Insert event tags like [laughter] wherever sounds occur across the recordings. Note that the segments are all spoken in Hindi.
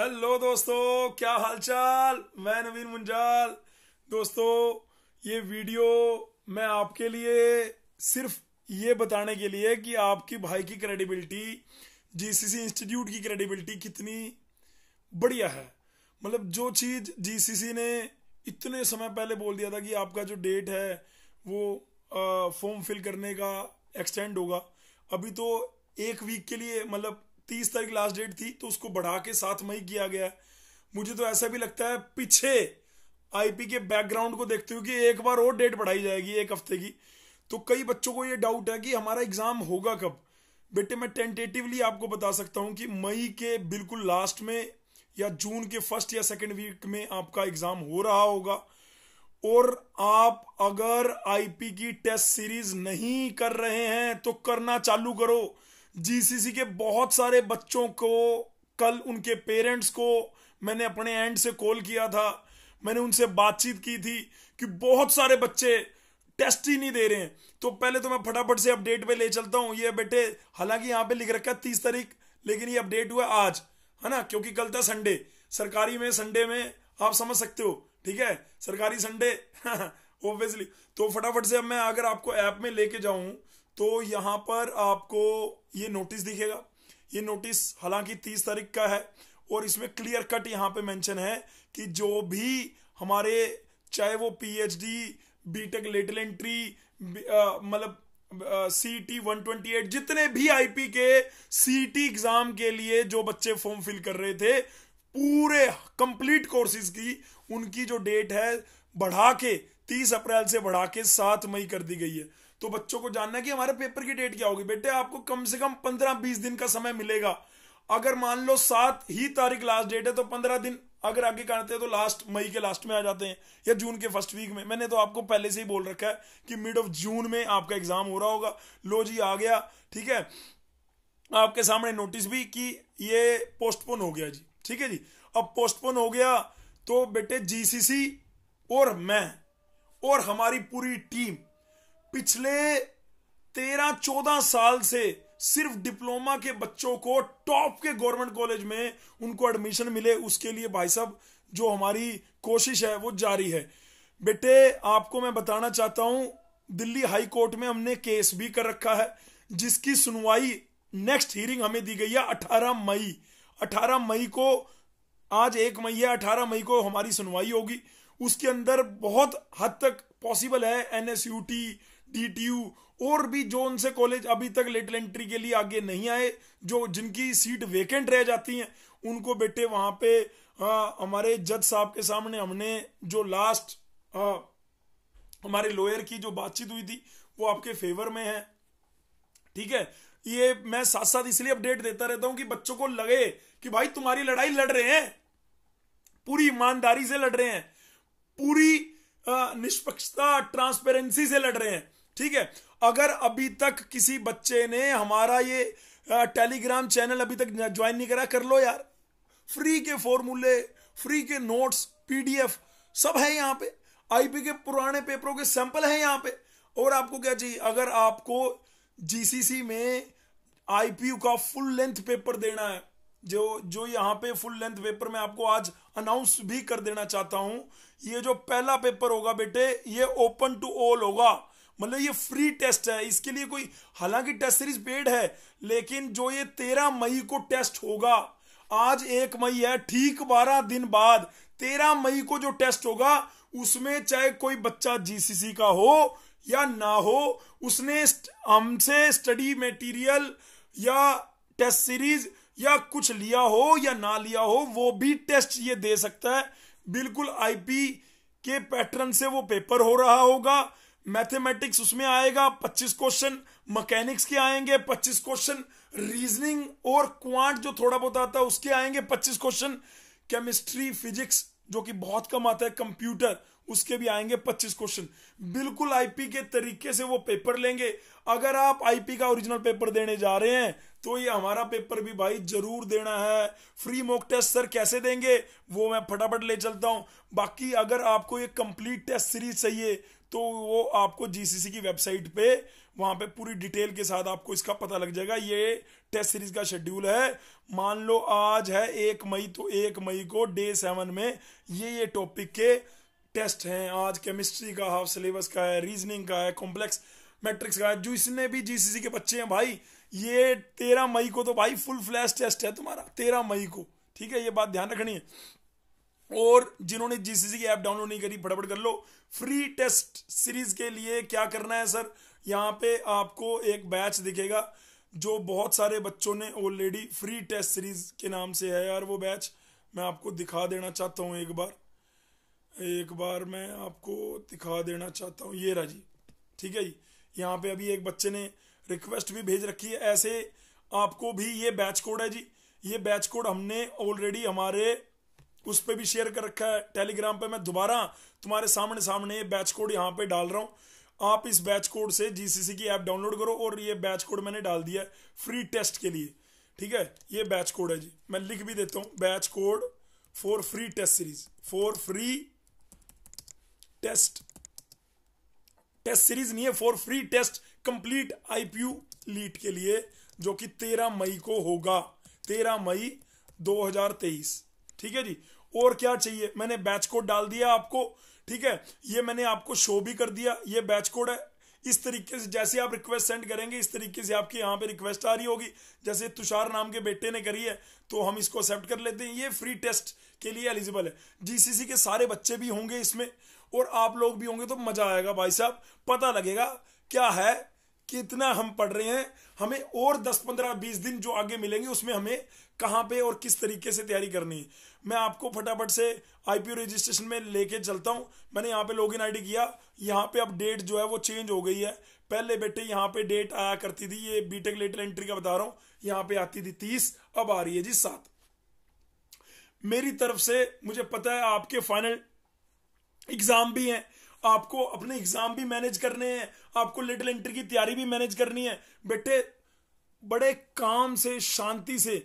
हेलो दोस्तों क्या हालचाल मैं नवीन मुंजाल दोस्तों ये वीडियो मैं आपके लिए सिर्फ ये बताने के लिए कि आपकी भाई की क्रेडिबिलिटी जीसीसी इंस्टीट्यूट की क्रेडिबिलिटी कितनी बढ़िया है मतलब जो चीज़ जीसीसी ने इतने समय पहले बोल दिया था कि आपका जो डेट है वो फॉर्म फिल करने का एक्सटेंड होगा अभी तो एक वीक के लिए मतलब तीस तारीख लास्ट डेट थी तो उसको बढ़ा के सात मई किया गया मुझे तो ऐसा भी लगता है पीछे आईपी के बैकग्राउंड को देखते हुए कि एक बार और डेट बढ़ाई जाएगी एक हफ्ते की तो कई बच्चों को ये डाउट है कि हमारा एग्जाम होगा कब बेटे मैं टेंटेटिवली आपको बता सकता हूँ कि मई के बिल्कुल लास्ट में या जून के फर्स्ट या सेकेंड वीक में आपका एग्जाम हो रहा होगा और आप अगर आईपी की टेस्ट सीरीज नहीं कर रहे हैं तो करना चालू करो जीसीसी के बहुत सारे बच्चों को कल उनके पेरेंट्स को मैंने अपने एंड से कॉल किया था मैंने उनसे बातचीत की थी कि बहुत सारे बच्चे टेस्ट ही नहीं दे रहे हैं तो पहले तो मैं फटाफट से अपडेट पे ले चलता हूँ ये बेटे हालांकि यहाँ पे लिख रखा है तीस तारीख लेकिन ये अपडेट हुआ आज है ना क्योंकि कल था संडे सरकारी में संडे में आप समझ सकते हो ठीक है सरकारी संडे ऑब्वियसली [laughs] तो फटाफट से अब मैं अगर आपको ऐप में लेके जाऊं तो यहां पर आपको ये नोटिस दिखेगा ये नोटिस हालांकि तीस तारीख का है और इसमें क्लियर कट यहाँ पे मेंशन है कि जो भी हमारे चाहे वो पीएचडी बीटेक लेटल एंट्री मतलब C T one twenty eight जितने भी आईपी के सी टी एग्जाम के लिए जो बच्चे फॉर्म फिल कर रहे थे पूरे कंप्लीट कोर्सेज की उनकी जो डेट है बढ़ा के तीस अप्रैल से बढ़ा के सात मई कर दी गई है तो बच्चों को जानना कि हमारे पेपर की डेट क्या होगी बेटे आपको कम से कम पंद्रह बीस दिन का समय मिलेगा अगर मान लो सात ही तारीख लास्ट डेट है तो पंद्रह दिन अगर आगे करते हैं तो लास्ट मई के लास्ट में आ जाते हैं या जून के फर्स्ट वीक में मैंने तो आपको पहले से ही बोल रखा है कि मिड ऑफ जून में आपका एग्जाम हो रहा होगा लो जी आ गया ठीक है आपके सामने नोटिस भी कि ये पोस्टपोन हो गया जी ठीक है जी अब पोस्टपोन हो गया तो बेटे जीसीसी और मैं और हमारी पूरी टीम पिछले तेरह चौदह साल से सिर्फ डिप्लोमा के बच्चों को टॉप के गवर्नमेंट कॉलेज में उनको एडमिशन मिले उसके लिए भाई साहब जो हमारी कोशिश है वो जारी है बेटे आपको मैं बताना चाहता हूं दिल्ली हाई कोर्ट में हमने केस भी कर रखा है जिसकी सुनवाई नेक्स्ट हियरिंग हमें दी गई है 18 मई 18 मई को आज एक मई है 18 मई को हमारी सुनवाई होगी उसके अंदर बहुत हद तक पॉसिबल है एनएसयूटी टीटीयू और भी जोन से कॉलेज अभी तक लेटल एंट्री के लिए आगे नहीं आए जो जिनकी सीट वेकेंट रह जाती है उनको बेटे वहां पे हमारे जज साहब के सामने हमने जो लास्ट आ, हमारे लॉयर की जो बातचीत हुई थी वो आपके फेवर में है ठीक है ये मैं साथ साथ इसलिए अपडेट देता रहता हूं कि बच्चों को लगे कि भाई तुम्हारी लड़ाई लड़ रहे हैं पूरी ईमानदारी से लड़ रहे हैं पूरी निष्पक्षता ट्रांसपेरेंसी से लड़ रहे हैं ठीक है अगर अभी तक किसी बच्चे ने हमारा ये टेलीग्राम चैनल अभी तक ज्वाइन नहीं करा कर लो यार फ्री के फॉर्मूले फ्री के नोट्स पीडीएफ सब है यहाँ पे आईपी के पुराने पेपरों के सैंपल है यहाँ पे और आपको क्या चाहिए अगर आपको जीसीसी में आईपीयू का फुल लेंथ पेपर देना है जो जो यहाँ पे फुल लेंथ पेपर में आपको आज अनाउंस भी कर देना चाहता हूं ये जो पहला पेपर होगा बेटे ये ओपन टू ऑल होगा मतलब ये फ्री टेस्ट है इसके लिए कोई हालांकि टेस्ट सीरीज पेड है लेकिन जो ये तेरह मई को टेस्ट होगा आज एक मई है ठीक बारह दिन बाद तेरह मई को जो टेस्ट होगा उसमें चाहे कोई बच्चा जीसीसी का हो या ना हो उसने हमसे स्टडी मटेरियल या टेस्ट सीरीज या कुछ लिया हो या ना लिया हो वो भी टेस्ट ये दे सकता है बिल्कुल आईपी के पैटर्न से वो पेपर हो रहा होगा मैथमेटिक्स उसमें आएगा 25 क्वेश्चन मैकेनिक्स के आएंगे 25 क्वेश्चन रीजनिंग और क्वांट जो थोड़ा बहुत आता है उसके आएंगे 25 क्वेश्चन केमिस्ट्री फिजिक्स जो कि बहुत कम आता है कंप्यूटर उसके भी आएंगे 25 क्वेश्चन बिल्कुल आईपी के तरीके से वो पेपर लेंगे अगर आप आईपी का ओरिजिनल पेपर देने जा रहे हैं तो ये हमारा पेपर भी भाई जरूर देना है फ्री मॉक टेस्ट सर कैसे देंगे वो मैं फटाफट ले चलता हूं बाकी अगर आपको ये कंप्लीट टेस्ट सीरीज चाहिए तो वो आपको जीसीसी की वेबसाइट पे वहां पे पूरी डिटेल के साथ आपको इसका पता लग जाएगा ये टेस्ट सीरीज का शेड्यूल है मान लो आज है एक मई तो एक मई को डे सेवन में ये ये टॉपिक के टेस्ट हैं आज केमिस्ट्री का हाफ सिलेबस का है रीजनिंग का है कॉम्प्लेक्स मैट्रिक्स का है जो इसने भी जीसीसी के बच्चे हैं भाई ये तेरह मई को तो भाई फुल फ्लैश टेस्ट है तुम्हारा तेरह मई को ठीक है ये बात ध्यान रखनी है और जिन्होंने जीसीसी की ऐप डाउनलोड नहीं करी फटाफट कर लो फ्री टेस्ट सीरीज के लिए क्या करना है सर यहाँ पे आपको एक बैच दिखेगा जो बहुत सारे बच्चों ने ऑलरेडी फ्री टेस्ट सीरीज के नाम से है यार वो बैच मैं आपको दिखा देना चाहता हूँ एक बार एक बार मैं आपको दिखा देना चाहता हूँ ये राजी ठीक है जी यहाँ पे अभी एक बच्चे ने रिक्वेस्ट भी भेज रखी है ऐसे आपको भी ये बैच कोड है जी ये बैच कोड हमने ऑलरेडी हमारे उस पर भी शेयर कर रखा है टेलीग्राम पे मैं दोबारा तुम्हारे सामने सामने ये बैच कोड यहाँ पे डाल रहा हूँ आप इस बैच कोड से जीसीसी की ऐप डाउनलोड करो और ये बैच कोड मैंने डाल दिया फ्री टेस्ट के लिए ठीक है ये बैच कोड है जी मैं लिख भी देता हूँ batch code for free test series for free test test series नहीं है for free test complete IPU LEET के लिए जो कि तेरह मई को होगा तेरह मई 2023 ठीक है जी और क्या चाहिए मैंने बैच कोड डाल दिया आपको ठीक है ये मैंने आपको शो भी कर दिया ये बैच कोड है इस तरीके से जैसे आप रिक्वेस्ट सेंड करेंगे इस तरीके से आपके यहाँ पे रिक्वेस्ट आ रही होगी जैसे तुषार नाम के बेटे ने करी है तो हम इसको एक्सेप्ट कर लेते हैं ये फ्री टेस्ट के लिए एलिजिबल है जीसीसी के सारे बच्चे भी होंगे इसमें और आप लोग भी होंगे तो मजा आएगा भाई साहब पता लगेगा क्या है कितना हम पढ़ रहे हैं हमें और दस पंद्रह बीस दिन जो आगे मिलेंगे उसमें हमें कहाँ पे और किस तरीके से तैयारी करनी है मैं आपको फटाफट से आईपीओ रजिस्ट्रेशन में लेके चलता हूँ मैंने यहाँ पे लॉगिन आईडी किया यहाँ पे अब डेट जो है वो चेंज हो गई है पहले बेटे यहाँ पे डेट आया करती थी ये बीटेक लेटर एंट्री का बता रहा हूँ यहाँ पे आती थी तीस अब आ रही है जी सात मेरी तरफ से मुझे पता है आपके फाइनल एग्जाम भी हैं आपको अपने एग्जाम भी मैनेज करने हैं आपको लिटिल एंट्री की तैयारी भी मैनेज करनी है बेटे बड़े काम से शांति से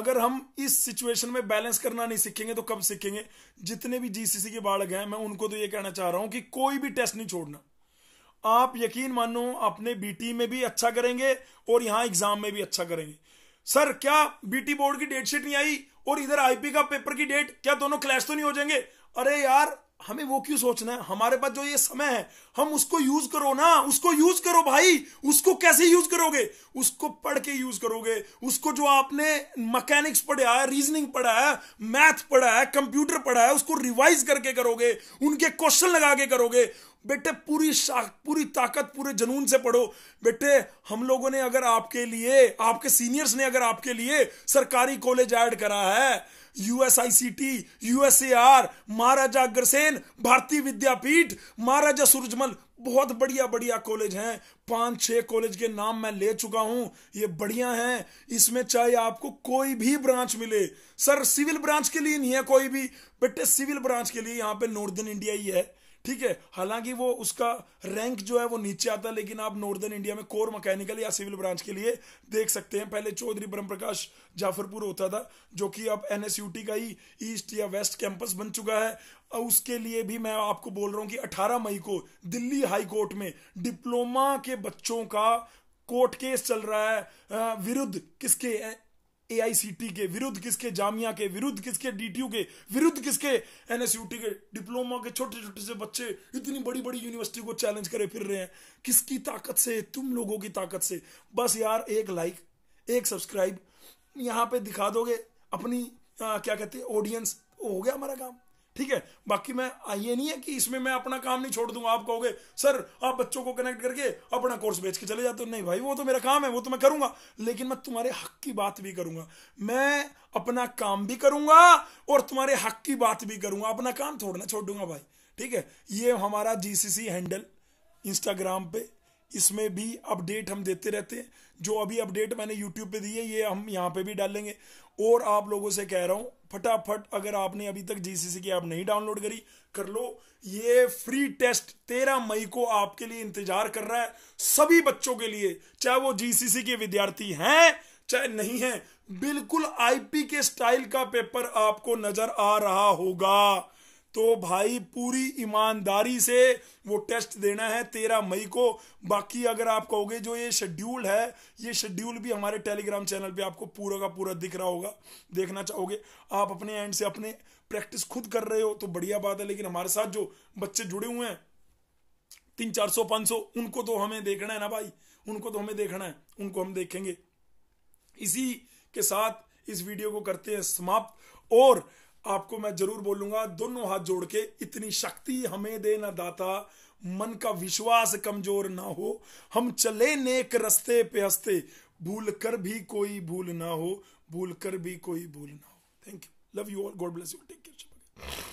अगर हम इस सिचुएशन में बैलेंस करना नहीं सीखेंगे तो कब सीखेंगे जितने भी जीसीसी के बालक हैं मैं उनको तो ये कहना चाह रहा हूं कि कोई भी टेस्ट नहीं छोड़ना आप यकीन मानो अपने बीटी में भी अच्छा करेंगे और यहां एग्जाम में भी अच्छा करेंगे सर क्या बीटी बोर्ड की डेट शीट नहीं आई और इधर आईपी का पेपर की डेट क्या दोनों क्लैश तो नहीं हो जाएंगे अरे यार हमें वो क्यों सोचना है हमारे पास जो ये समय है हम उसको यूज करो ना उसको यूज करो भाई उसको कैसे यूज करोगे उसको पढ़ के यूज करोगे उसको जो आपने मैकेनिक्स पढ़ा है रीजनिंग पढ़ा है मैथ पढ़ा है कंप्यूटर पढ़ा है उसको रिवाइज करके करोगे उनके क्वेश्चन लगा के करोगे बेटे पूरी पूरी ताकत पूरे जनून से पढ़ो बेटे हम लोगों ने अगर आपके लिए आपके सीनियर्स ने अगर आपके लिए सरकारी कॉलेज ऐड करा है यूएसआईसीटी यूएसएआर महाराजा अग्रसेन भारतीय विद्यापीठ महाराजा सूरजमल बहुत बढ़िया बढ़िया कॉलेज हैं पांच छह कॉलेज के नाम मैं ले चुका हूं ये बढ़िया हैं इसमें चाहे आपको कोई भी ब्रांच मिले सर सिविल ब्रांच के लिए नहीं है कोई भी बेटे सिविल ब्रांच के लिए यहां पे नॉर्दर्न इंडिया ही है ठीक है हालांकि वो उसका रैंक जो है वो नीचे आता है लेकिन आप नॉर्दर्न इंडिया में कोर मैकेनिकल या सिविल ब्रांच के लिए देख सकते हैं पहले चौधरी ब्रह्म प्रकाश जाफरपुर होता था जो कि अब एनएसयूटी का ही ईस्ट या वेस्ट कैंपस बन चुका है उसके लिए भी मैं आपको बोल रहा हूं कि 18 मई को दिल्ली हाई कोर्ट में डिप्लोमा के बच्चों का कोर्ट केस चल रहा है विरुद्ध किसके एआईसीटी के विरुद्ध किसके जामिया के विरुद्ध किसके डीटीयू के विरुद्ध किसके एनएसयूटी के डिप्लोमा के छोटे छोटे से बच्चे इतनी बड़ी बड़ी यूनिवर्सिटी को चैलेंज करे फिर रहे हैं किसकी ताकत से तुम लोगों की ताकत से बस यार एक लाइक एक सब्सक्राइब यहाँ पे दिखा दोगे अपनी आ, क्या कहते हैं ऑडियंस हो गया हमारा काम ठीक है बाकी मैं ये नहीं है कि इसमें मैं अपना काम नहीं छोड़ दूंगा आप कहोगे सर आप बच्चों को कनेक्ट करके अपना कोर्स बेच के चले जाते हो नहीं भाई वो तो मेरा काम है वो तो मैं करूंगा लेकिन मैं तुम्हारे हक की बात भी करूंगा मैं अपना काम भी करूंगा और तुम्हारे हक की बात भी करूंगा अपना काम थोड़ना छोड़ दूंगा भाई ठीक है ये हमारा जीसीसी हैंडल इंस्टाग्राम पे इसमें भी अपडेट हम देते रहते हैं जो अभी अपडेट मैंने यूट्यूब पे दी है ये हम यहाँ पे भी डालेंगे और आप लोगों से कह रहा हूँ फटाफट अगर आपने अभी तक जीसीसी की ऐप नहीं डाउनलोड करी कर लो ये फ्री टेस्ट तेरह मई को आपके लिए इंतजार कर रहा है सभी बच्चों के लिए चाहे वो जीसीसी के विद्यार्थी हैं चाहे नहीं है बिल्कुल आईपी के स्टाइल का पेपर आपको नजर आ रहा होगा तो भाई पूरी ईमानदारी से वो टेस्ट देना है तेरह मई को बाकी अगर आप कहोगे जो ये शेड्यूल है ये शेड्यूल भी हमारे टेलीग्राम चैनल पे आपको पूरा का पूरा दिख रहा होगा देखना चाहोगे आप अपने एंड से अपने प्रैक्टिस खुद कर रहे हो तो बढ़िया बात है लेकिन हमारे साथ जो बच्चे जुड़े हुए हैं तीन चार सौ पांच सौ उनको तो हमें देखना है ना भाई उनको तो हमें देखना है उनको हम देखेंगे इसी के साथ इस वीडियो को करते हैं समाप्त और आपको मैं जरूर बोलूंगा दोनों हाथ जोड़ के इतनी शक्ति हमें दे ना दाता मन का विश्वास कमजोर ना हो हम चले नेक रस्ते पे हंसते भूल कर भी कोई भूल ना हो भूल कर भी कोई भूल ना हो thank you love you all God bless you take care